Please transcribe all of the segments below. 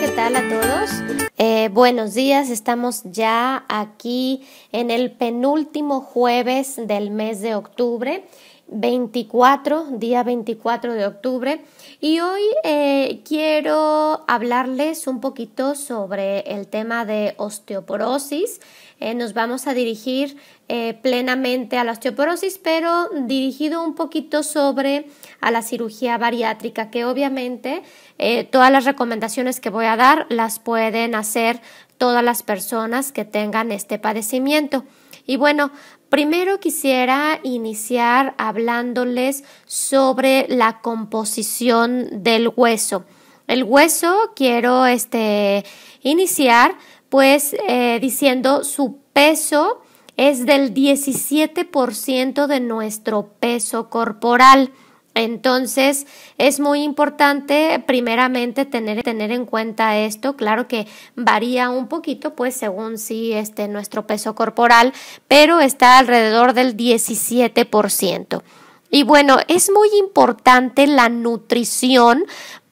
¿qué tal a todos? Eh, buenos días, estamos ya aquí en el penúltimo jueves del mes de octubre. 24, día 24 de octubre, y hoy eh, quiero hablarles un poquito sobre el tema de osteoporosis. Eh, nos vamos a dirigir eh, plenamente a la osteoporosis, pero dirigido un poquito sobre a la cirugía bariátrica, que obviamente eh, todas las recomendaciones que voy a dar las pueden hacer todas las personas que tengan este padecimiento. Y bueno, primero quisiera iniciar hablándoles sobre la composición del hueso. El hueso quiero este, iniciar pues eh, diciendo su peso, es del 17% de nuestro peso corporal. Entonces es muy importante primeramente tener, tener, en cuenta esto, claro que varía un poquito pues según si este nuestro peso corporal, pero está alrededor del 17%. Y bueno, es muy importante la nutrición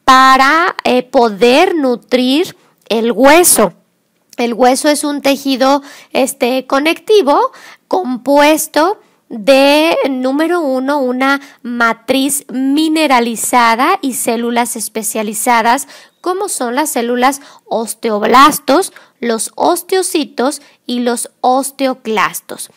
para eh, poder nutrir el hueso. El hueso es un tejido este, conectivo compuesto de, número uno, una matriz mineralizada y células especializadas como son las células osteoblastos, los osteocitos y los osteoclastos.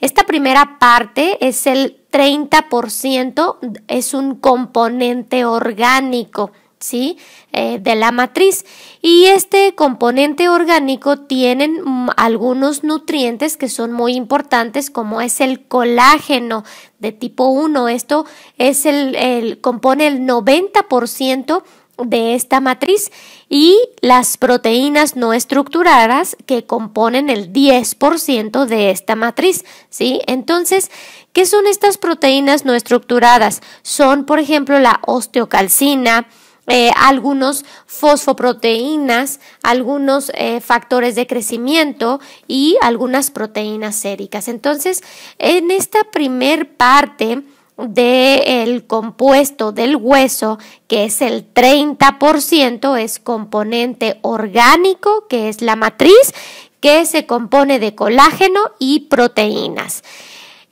Esta primera parte es el 30%, es un componente orgánico. ¿sí? Eh, de la matriz. Y este componente orgánico tienen mm, algunos nutrientes que son muy importantes, como es el colágeno de tipo 1. Esto es el, el compone el 90% de esta matriz y las proteínas no estructuradas que componen el 10% de esta matriz, ¿sí? Entonces, ¿qué son estas proteínas no estructuradas? Son, por ejemplo, la osteocalcina, eh, algunos fosfoproteínas, algunos eh, factores de crecimiento y algunas proteínas séricas. Entonces, en esta primer parte del compuesto del hueso, que es el 30%, es componente orgánico, que es la matriz, que se compone de colágeno y proteínas.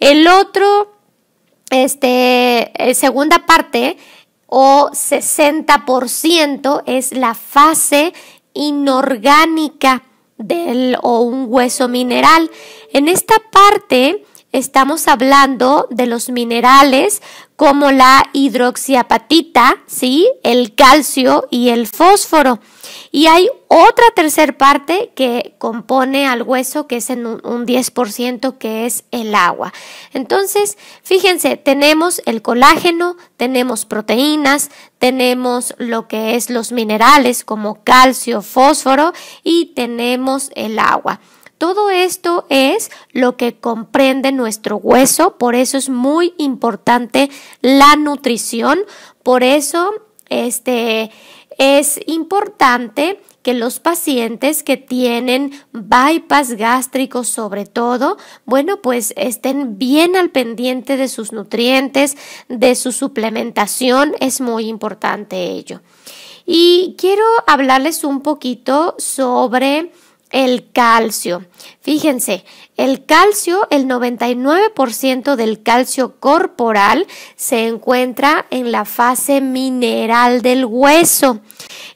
El otro, este, segunda parte, o 60% es la fase inorgánica del o un hueso mineral. En esta parte estamos hablando de los minerales como la hidroxiapatita, ¿sí? el calcio y el fósforo. Y hay otra tercera parte que compone al hueso, que es en un 10%, que es el agua. Entonces, fíjense, tenemos el colágeno, tenemos proteínas, tenemos lo que es los minerales como calcio, fósforo y tenemos el agua. Todo esto es lo que comprende nuestro hueso, por eso es muy importante la nutrición, por eso este, es importante que los pacientes que tienen bypass gástrico sobre todo, bueno, pues estén bien al pendiente de sus nutrientes, de su suplementación, es muy importante ello. Y quiero hablarles un poquito sobre el calcio. Fíjense, el calcio, el 99% del calcio corporal se encuentra en la fase mineral del hueso,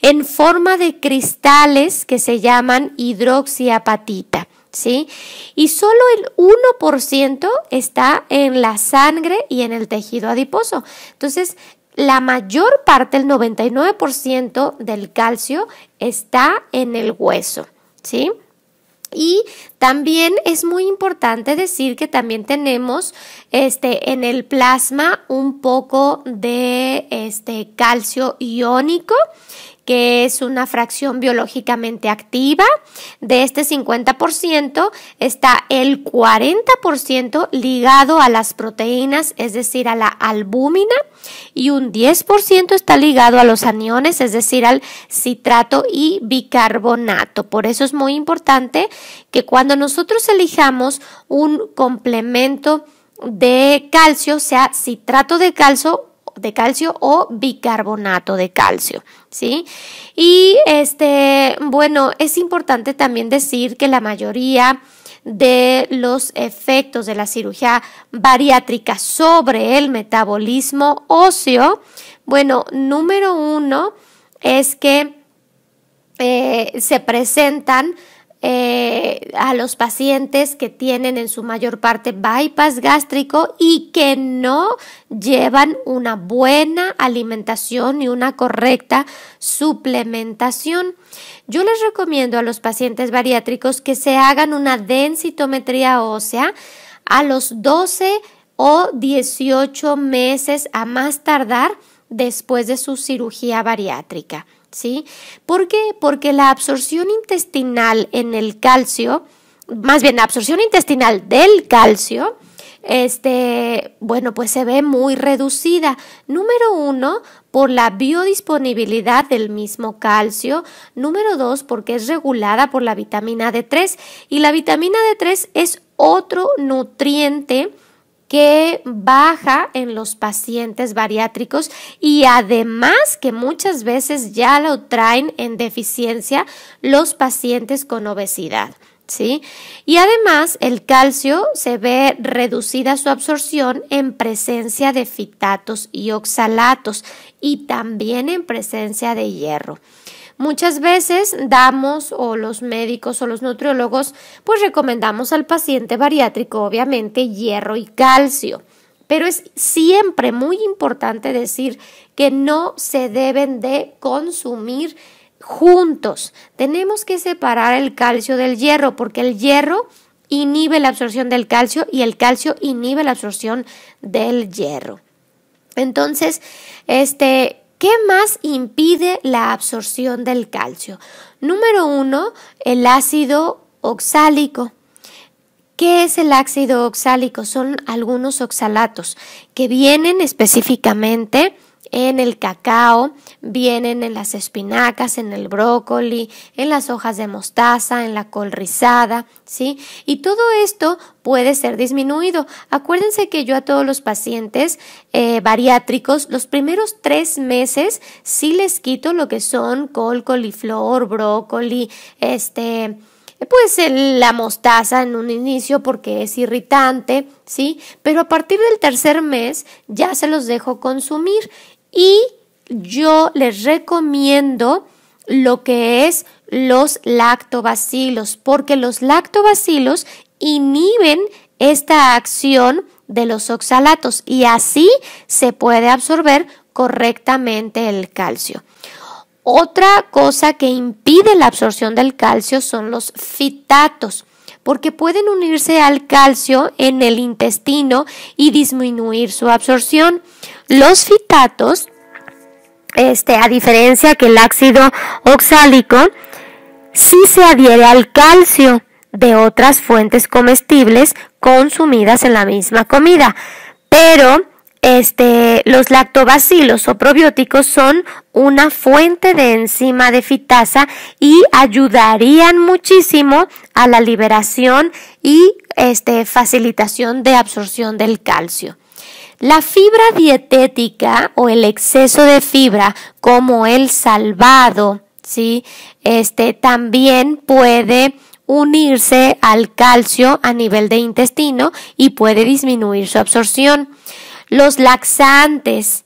en forma de cristales que se llaman hidroxiapatita. ¿Sí? Y solo el 1% está en la sangre y en el tejido adiposo. Entonces, la mayor parte, el 99% del calcio, está en el hueso. Y también es muy importante decir que también tenemos este, en el plasma un poco de este, calcio iónico que es una fracción biológicamente activa. De este 50% está el 40% ligado a las proteínas, es decir, a la albúmina, y un 10% está ligado a los aniones, es decir, al citrato y bicarbonato. Por eso es muy importante que cuando nosotros elijamos un complemento de calcio, sea citrato de calcio de calcio o bicarbonato de calcio, ¿sí? Y este, bueno, es importante también decir que la mayoría de los efectos de la cirugía bariátrica sobre el metabolismo óseo, bueno, número uno es que eh, se presentan eh, a los pacientes que tienen en su mayor parte bypass gástrico y que no llevan una buena alimentación y una correcta suplementación. Yo les recomiendo a los pacientes bariátricos que se hagan una densitometría ósea a los 12 o 18 meses a más tardar después de su cirugía bariátrica. ¿sí? ¿Por qué? Porque la absorción intestinal en el calcio, más bien la absorción intestinal del calcio, este, bueno, pues se ve muy reducida. Número uno, por la biodisponibilidad del mismo calcio. Número dos, porque es regulada por la vitamina D3. Y la vitamina D3 es otro nutriente que baja en los pacientes bariátricos y además que muchas veces ya lo traen en deficiencia los pacientes con obesidad. ¿Sí? Y además el calcio se ve reducida su absorción en presencia de fitatos y oxalatos y también en presencia de hierro. Muchas veces damos o los médicos o los nutriólogos pues recomendamos al paciente bariátrico obviamente hierro y calcio. Pero es siempre muy importante decir que no se deben de consumir juntos. Tenemos que separar el calcio del hierro porque el hierro inhibe la absorción del calcio y el calcio inhibe la absorción del hierro. Entonces, este ¿Qué más impide la absorción del calcio? Número uno, el ácido oxálico. ¿Qué es el ácido oxálico? Son algunos oxalatos que vienen específicamente en el cacao, vienen en las espinacas, en el brócoli, en las hojas de mostaza, en la col rizada, ¿sí? Y todo esto puede ser disminuido. Acuérdense que yo a todos los pacientes eh, bariátricos, los primeros tres meses sí les quito lo que son col, coliflor, brócoli, este pues la mostaza en un inicio porque es irritante, ¿sí? Pero a partir del tercer mes ya se los dejo consumir y yo les recomiendo lo que es los lactobacilos, porque los lactobacilos inhiben esta acción de los oxalatos y así se puede absorber correctamente el calcio. Otra cosa que impide la absorción del calcio son los fitatos porque pueden unirse al calcio en el intestino y disminuir su absorción. Los fitatos, este, a diferencia que el ácido oxálico, sí se adhiere al calcio de otras fuentes comestibles consumidas en la misma comida, pero este, los lactobacilos o probióticos son una fuente de enzima de fitasa y ayudarían muchísimo a la liberación y este, facilitación de absorción del calcio. La fibra dietética o el exceso de fibra como el salvado, Este también puede unirse al calcio a nivel de intestino y puede disminuir su absorción. Los laxantes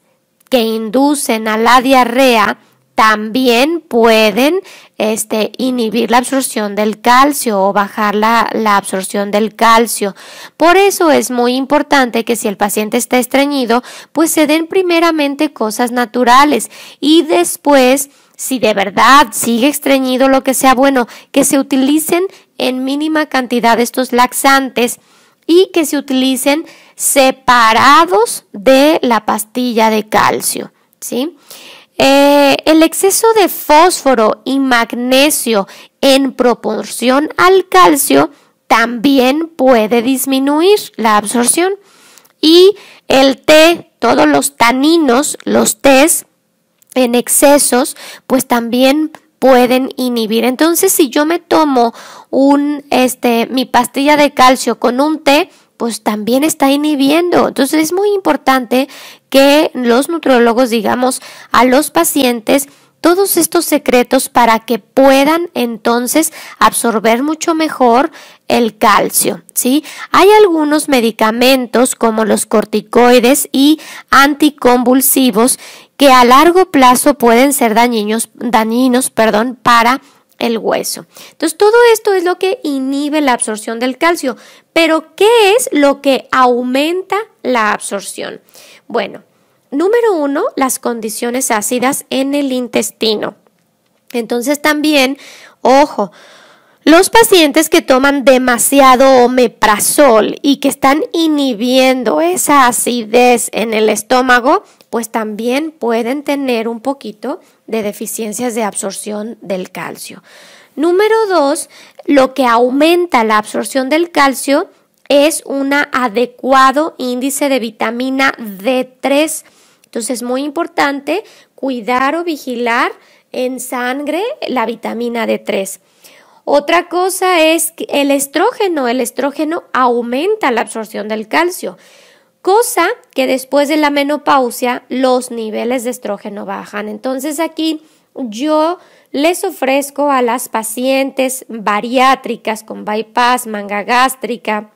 que inducen a la diarrea también pueden este, inhibir la absorción del calcio o bajar la, la, absorción del calcio. Por eso es muy importante que si el paciente está estreñido, pues se den primeramente cosas naturales y después, si de verdad sigue estreñido lo que sea bueno, que se utilicen en mínima cantidad estos laxantes y que se utilicen separados de la pastilla de calcio. ¿sí? Eh, el exceso de fósforo y magnesio en proporción al calcio también puede disminuir la absorción. Y el té, todos los taninos, los tés en excesos, pues también pueden inhibir. Entonces, si yo me tomo un, este, mi pastilla de calcio con un té, pues también está inhibiendo. Entonces, es muy importante que los nutrólogos digamos a los pacientes todos estos secretos para que puedan entonces absorber mucho mejor el calcio, ¿sí? Hay algunos medicamentos como los corticoides y anticonvulsivos que a largo plazo pueden ser dañinos, dañinos perdón, para el hueso. Entonces, todo esto es lo que inhibe la absorción del calcio. Pero, ¿qué es lo que aumenta la absorción? Bueno, número uno, las condiciones ácidas en el intestino. Entonces, también, ojo, los pacientes que toman demasiado omeprazol y que están inhibiendo esa acidez en el estómago pues también pueden tener un poquito de deficiencias de absorción del calcio. Número dos, lo que aumenta la absorción del calcio es un adecuado índice de vitamina D3. Entonces es muy importante cuidar o vigilar en sangre la vitamina D3. Otra cosa es el estrógeno. El estrógeno aumenta la absorción del calcio cosa que después de la menopausia los niveles de estrógeno bajan. Entonces aquí yo les ofrezco a las pacientes bariátricas con bypass, manga gástrica,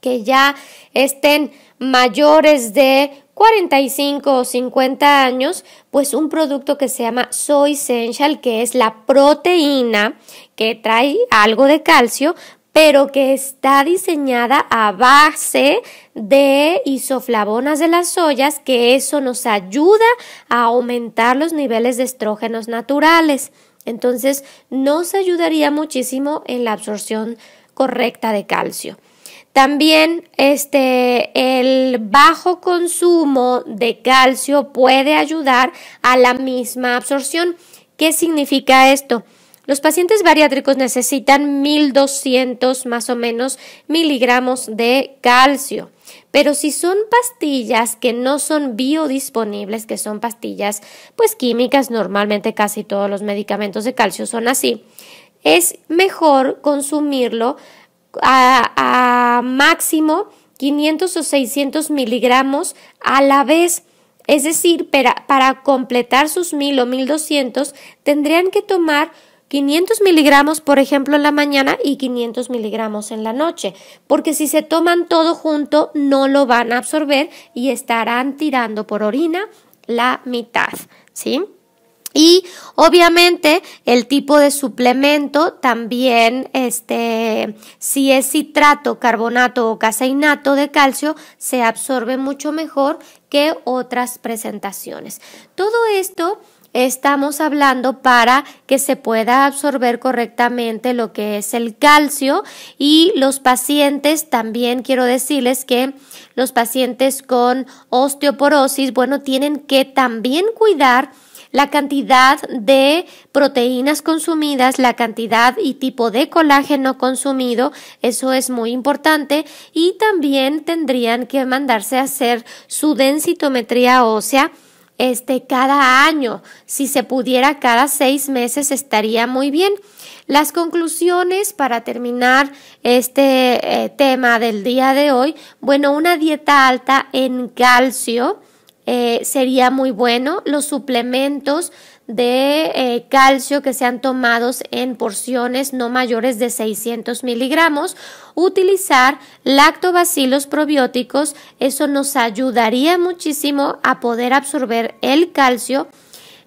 que ya estén mayores de 45 o 50 años, pues un producto que se llama Soy Essential, que es la proteína que trae algo de calcio pero que está diseñada a base de isoflavonas de las ollas, que eso nos ayuda a aumentar los niveles de estrógenos naturales. Entonces, nos ayudaría muchísimo en la absorción correcta de calcio. También este, el bajo consumo de calcio puede ayudar a la misma absorción. ¿Qué significa esto? Los pacientes bariátricos necesitan 1200 más o menos miligramos de calcio. Pero si son pastillas que no son biodisponibles, que son pastillas pues químicas, normalmente casi todos los medicamentos de calcio son así, es mejor consumirlo a, máximo 500 o 600 miligramos a la vez. Es decir, para, para completar sus 1000 o 1200 tendrían que tomar 500 miligramos, por ejemplo, en la mañana y 500 miligramos en la noche, porque si se toman todo junto no lo van a absorber y estarán tirando por orina la mitad, ¿sí? Y obviamente el tipo de suplemento también, este, si es citrato, carbonato o caseinato de calcio, se absorbe mucho mejor que otras presentaciones. Todo esto estamos hablando para que se pueda absorber correctamente lo que es el calcio y los pacientes también quiero decirles que los pacientes con osteoporosis, bueno, tienen que también cuidar la cantidad de proteínas consumidas, la cantidad y tipo de colágeno consumido, eso es muy importante y también tendrían que mandarse a hacer su densitometría ósea este, cada año. Si se pudiera cada seis meses estaría muy bien. Las conclusiones para terminar este eh, tema del día de hoy, bueno, una dieta alta en calcio eh, sería muy bueno. Los suplementos de eh, calcio que sean tomados en porciones no mayores de 600 miligramos. Utilizar lactobacilos probióticos, eso nos ayudaría muchísimo a poder absorber el calcio.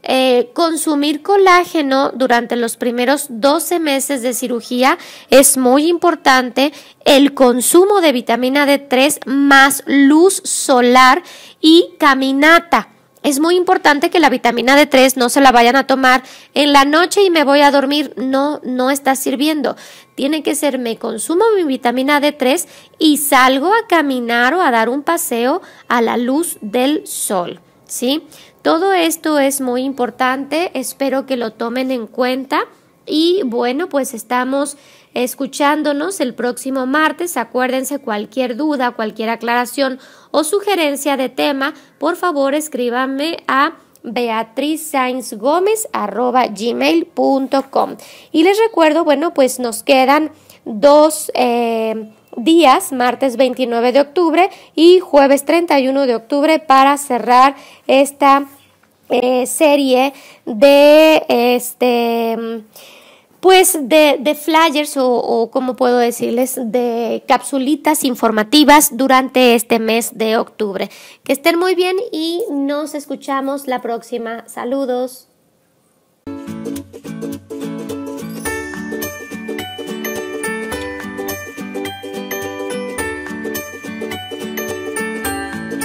Eh, consumir colágeno durante los primeros 12 meses de cirugía es muy importante. El consumo de vitamina D3 más luz solar y caminata es muy importante que la vitamina D3 no se la vayan a tomar en la noche y me voy a dormir. No, no está sirviendo. Tiene que ser me consumo mi vitamina D3 y salgo a caminar o a dar un paseo a la luz del sol. ¿Sí? Todo esto es muy importante. Espero que lo tomen en cuenta. Y bueno, pues estamos escuchándonos el próximo martes. Acuérdense cualquier duda, cualquier aclaración o sugerencia de tema, por favor escríbanme a beatrizsainzgomez.gmail.com Y les recuerdo, bueno, pues nos quedan dos... Eh, días, martes 29 de octubre y jueves 31 de octubre para cerrar esta eh, serie de este pues de, flyers o, o, como puedo decirles, de capsulitas informativas durante este mes de octubre. Que estén muy bien y nos escuchamos la próxima. Saludos.